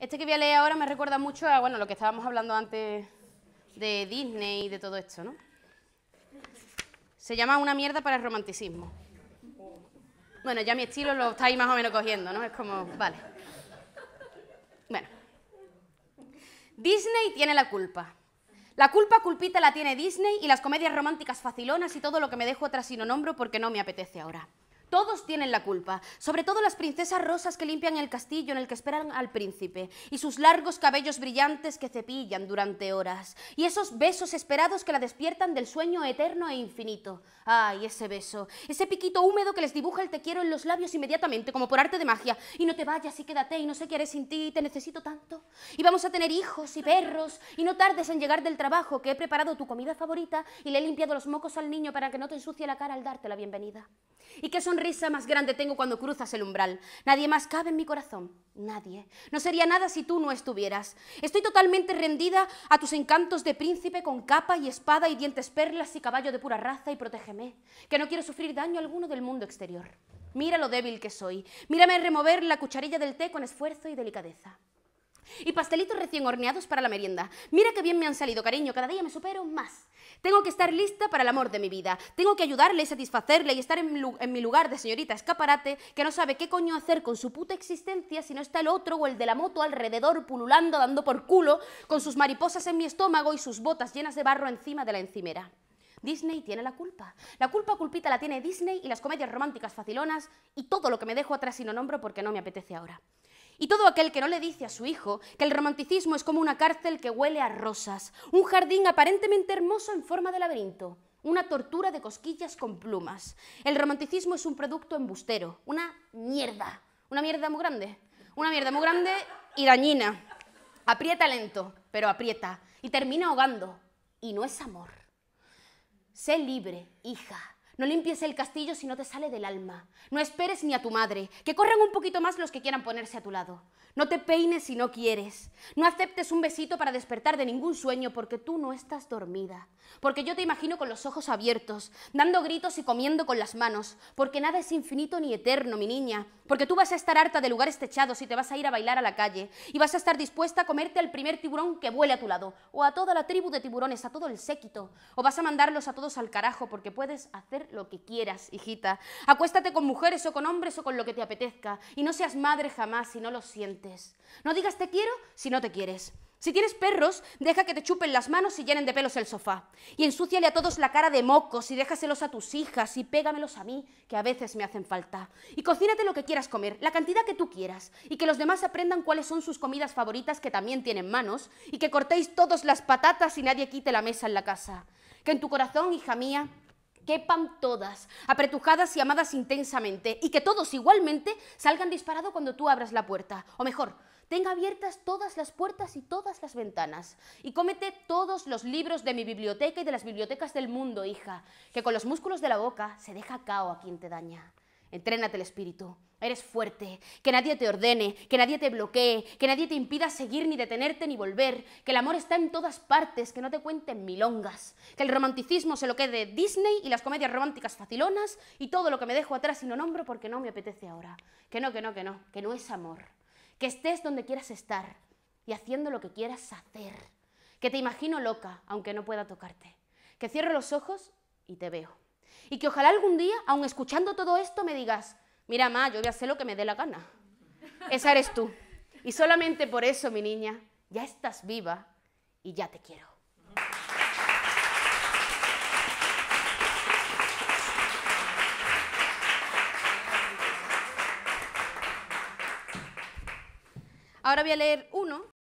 Este que voy a leer ahora me recuerda mucho a bueno, lo que estábamos hablando antes de Disney y de todo esto, ¿no? Se llama Una mierda para el romanticismo. Bueno, ya mi estilo lo estáis más o menos cogiendo, ¿no? Es como, vale. Bueno. Disney tiene la culpa. La culpa culpita la tiene Disney y las comedias románticas facilonas y todo lo que me dejo atrás y no nombro porque no me apetece ahora. Todos tienen la culpa, sobre todo las princesas rosas que limpian el castillo en el que esperan al príncipe, y sus largos cabellos brillantes que cepillan durante horas, y esos besos esperados que la despiertan del sueño eterno e infinito. ¡Ay, ese beso! Ese piquito húmedo que les dibuja el te quiero en los labios inmediatamente, como por arte de magia. Y no te vayas y quédate, y no sé qué haré sin ti, y te necesito tanto. Y vamos a tener hijos y perros, y no tardes en llegar del trabajo, que he preparado tu comida favorita y le he limpiado los mocos al niño para que no te ensucie la cara al darte la bienvenida. Y que son risa más grande tengo cuando cruzas el umbral. Nadie más cabe en mi corazón. Nadie. No sería nada si tú no estuvieras. Estoy totalmente rendida a tus encantos de príncipe con capa y espada y dientes perlas y caballo de pura raza y protégeme, que no quiero sufrir daño alguno del mundo exterior. Mira lo débil que soy. Mírame remover la cucharilla del té con esfuerzo y delicadeza. Y pastelitos recién horneados para la merienda. Mira qué bien me han salido, cariño, cada día me supero más. Tengo que estar lista para el amor de mi vida. Tengo que ayudarle y satisfacerle y estar en, mi lugar de señorita escaparate que no sabe qué coño hacer con su puta existencia si no está el otro o el de la moto alrededor pululando, dando por culo, con sus mariposas en mi estómago y sus botas llenas de barro encima de la encimera. Disney tiene la culpa. La culpa culpita la tiene Disney y las comedias románticas facilonas y todo lo que me dejo atrás y no nombro porque no me apetece ahora. Y todo aquel que no le dice a su hijo que el romanticismo es como una cárcel que huele a rosas, un jardín aparentemente hermoso en forma de laberinto, una tortura de cosquillas con plumas. El romanticismo es un producto embustero, una mierda, una mierda muy grande, una mierda muy grande y dañina. Aprieta lento, pero aprieta y termina ahogando. Y no es amor. Sé libre, hija, no limpies el castillo si no te sale del alma. No esperes ni a tu madre. Que corran un poquito más los que quieran ponerse a tu lado. No te peines si no quieres. No aceptes un besito para despertar de ningún sueño porque tú no estás dormida. Porque yo te imagino con los ojos abiertos, dando gritos y comiendo con las manos. Porque nada es infinito ni eterno, mi niña. Porque tú vas a estar harta de lugares techados y te vas a ir a bailar a la calle. Y vas a estar dispuesta a comerte al primer tiburón que vuele a tu lado. O a toda la tribu de tiburones, a todo el séquito. O vas a mandarlos a todos al carajo porque puedes hacer lo que quieras, hijita. Acuéstate con mujeres o con hombres o con lo que te apetezca. Y no seas madre jamás si no lo sientes. No digas te quiero si no te quieres. Si tienes perros, deja que te chupen las manos y llenen de pelos el sofá. Y ensúciale a todos la cara de mocos y déjaselos a tus hijas y pégamelos a mí, que a veces me hacen falta. Y cocínate lo que quieras comer, la cantidad que tú quieras. Y que los demás aprendan cuáles son sus comidas favoritas que también tienen manos. Y que cortéis todos las patatas y nadie quite la mesa en la casa. Que en tu corazón, hija mía, quepan todas, apretujadas y amadas intensamente, y que todos igualmente salgan disparado cuando tú abras la puerta, o mejor, tenga abiertas todas las puertas y todas las ventanas, y cómete todos los libros de mi biblioteca y de las bibliotecas del mundo, hija, que con los músculos de la boca se deja cao a quien te daña. Entrénate el espíritu. Eres fuerte. Que nadie te ordene, que nadie te bloquee, que nadie te impida seguir, ni detenerte, ni volver. Que el amor está en todas partes, que no te cuenten milongas. Que el romanticismo se lo quede Disney y las comedias románticas facilonas y todo lo que me dejo atrás y no nombro porque no me apetece ahora. Que no, que no, que no, que no es amor. Que estés donde quieras estar y haciendo lo que quieras hacer. Que te imagino loca, aunque no pueda tocarte. Que cierro los ojos y te veo. Y que ojalá algún día, aun escuchando todo esto, me digas, mira, ma, yo voy a hacer lo que me dé la gana. Esa eres tú. Y solamente por eso, mi niña, ya estás viva y ya te quiero. Ahora voy a leer uno